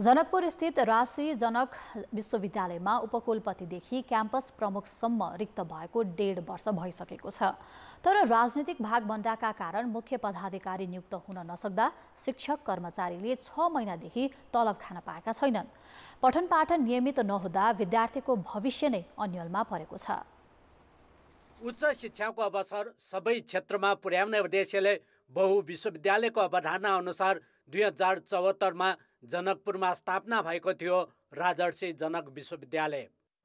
जनकपुर स्थित राशि जनक विश्वविद्यालयमा उपकुलपतिदेखि क्याम्पस प्रमुखसम्म रिक्त भएको डेढ वर्ष भइसकेको छ तर राजनीतिक भागभण्डाका कारण मुख्य पदाधिकारी नियुक्त हुन नसक्दा शिक्षक कर्मचारीले छ महिनादेखि तलब खान पाएका छैनन् पठन पाठन नियमित नहुँदा विद्यार्थीको भविष्य नै अन्यलमा परेको छ उच्च शिक्षाको अवसर सबै क्षेत्रमा पुर्याउने उद्देश्यले विश्वविद्यालयको अवधारणा अनुसार दुई हजार चौहत्तरमा जनकपुरमा स्थापना भएको थियो राजर्षी जनक विश्वविद्यालय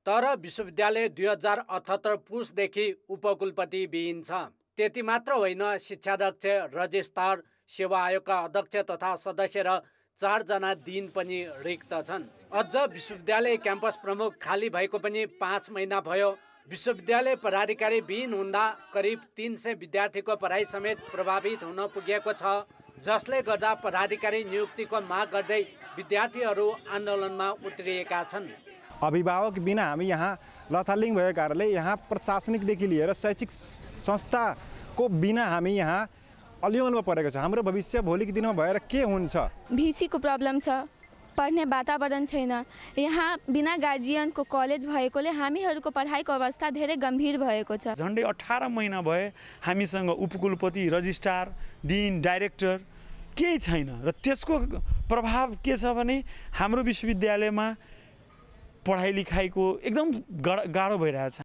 तर विश्वविद्यालय दुई हजार अठहत्तर पुसदेखि उपकुलपति विहीन छ त्यति मात्र होइन शिक्षाध्यक्ष रजिस्टार सेवा आयोगका अध्यक्ष तथा सदस्य र चारजना दिन पनि रिक्त छन् अझ विश्वविद्यालय क्याम्पस प्रमुख खाली भएको पनि पाँच महिना भयो विश्वविद्यालय पदाधिकारी विहीन हुँदा करिब तिन सय विद्यार्थीको पढाइ समेत प्रभावित हुन पुगेको छ जसले गर्दा पदाधिकारी नियुक्तिको माग गर्दै विद्यार्थीहरू आन्दोलनमा उत्रिएका छन् अभिभावक बिना हामी यहाँ लथालिङ भएको कारणले यहाँ प्रशासनिकदेखि लिएर शैक्षिक संस्थाको बिना हामी यहाँ अलिअलमा परेको छ हाम्रो भविष्य भोलिको दिनमा भएर के हुन्छ भिसीको प्रब्लम छ पढ्ने वातावरण छैन यहाँ बिना गार्जियनको कलेज भएकोले हामीहरूको पढाइको अवस्था धेरै गम्भीर भएको छ झन्डै अठार महिना भए हामीसँग उपकुलपति रजिस्ट्रार डिन डाइरेक्टर केही छैन र त्यसको प्रभाव के छ भने हाम्रो विश्वविद्यालयमा पढाइ लेखाइको एकदम गाह्रो भइरहेछ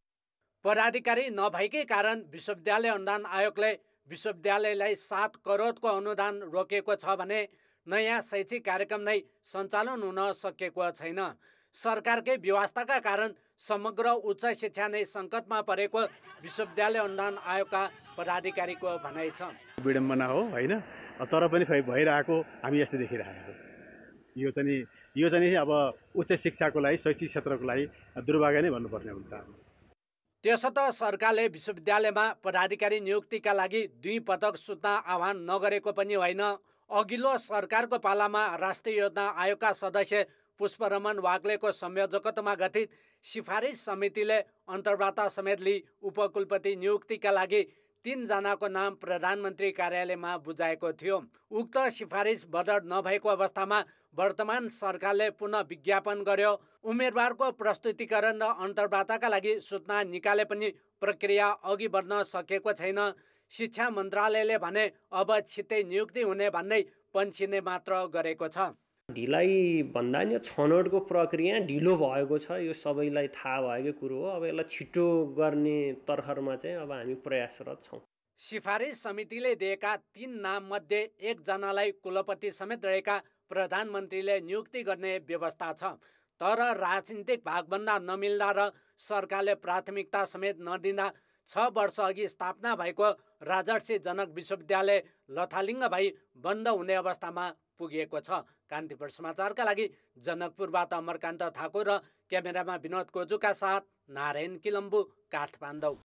पदाधिकारी नभएकै कारण विश्वविद्यालय अनुदान आयोगले विश्वविद्यालयलाई सात करोडको अनुदान रोकेको छ भने नयाँ शैक्षिक कार्यक्रम नै सञ्चालन हुन सकेको छैन सरकारकै व्यवस्थाका कारण समग्र उच्च शिक्षा नै सङ्कटमा परेको विश्वविद्यालय अनुदान आयोगका पदाधिकारीको भनाइ छ विडम्बना हो होइन तर पनि भइरहेको हामी यस्तो देखिरहेको छौँ यो चाहिँ यो चाहिँ अब उच्च शिक्षाको लागि शैक्षिक क्षेत्रको लागि दुर्भाग्य नै भन्नुपर्ने हुन्छ त्यसो त सरकारले विश्वविद्यालयमा पदाधिकारी नियुक्तिका लागि दुई पदक सुत्न आह्वान नगरेको पनि होइन अघिल्लो सरकारको पालामा राष्ट्रिय योजना आयोगका सदस्य पुष्परमन वाग्लेको संयोजकत्वमा गठित सिफारिस समितिले अन्तर्वार्ता समेत लिई उपकुलपति नियुक्तिका लागि तिनजनाको नाम प्रधानमन्त्री कार्यालयमा बुझाएको थियो उक्त सिफारिस बदर नभएको अवस्थामा वर्तमान सरकारले पुनः विज्ञापन गर्यो उम्मेदवारको प्रस्तुतिकरण र अन्तर्वार्ताका लागि सूचना निकाले पनि प्रक्रिया अघि बढ्न सकेको छैन शिक्षा मन्त्रालयले भने अब छिट्टै नियुक्ति हुने भन्दै पन्छिने मात्र गरेको छ ढिलाइ भन्दा नि छनौटको प्रक्रिया ढिलो भएको छ यो सबैलाई थाहा भएकै कुरो हो अब यसलाई छिटो गर्ने तर्खरमा चाहिँ अब हामी प्रयासरत छौँ सिफारिस समितिले दिएका तीन नाममध्ये एकजनालाई कुलपति समेत रहेका प्रधानमन्त्रीले नियुक्ति गर्ने व्यवस्था छ तर राजनीतिक भागभन्दा नमिल्दा र सरकारले प्राथमिकता समेत नदिँदा छ वर्षअघि स्थापना भएको राजर्षि जनक विश्वविद्यालय लथालिङ्ग भई बन्द हुने अवस्थामा पुगेको छ कान्तिपुर समाचारका लागि जनकपुरबाट अमरकान्त ठाकुर र क्यामेरामा विनोद कोजुका साथ नारायण किलम्बु काठमाडौँ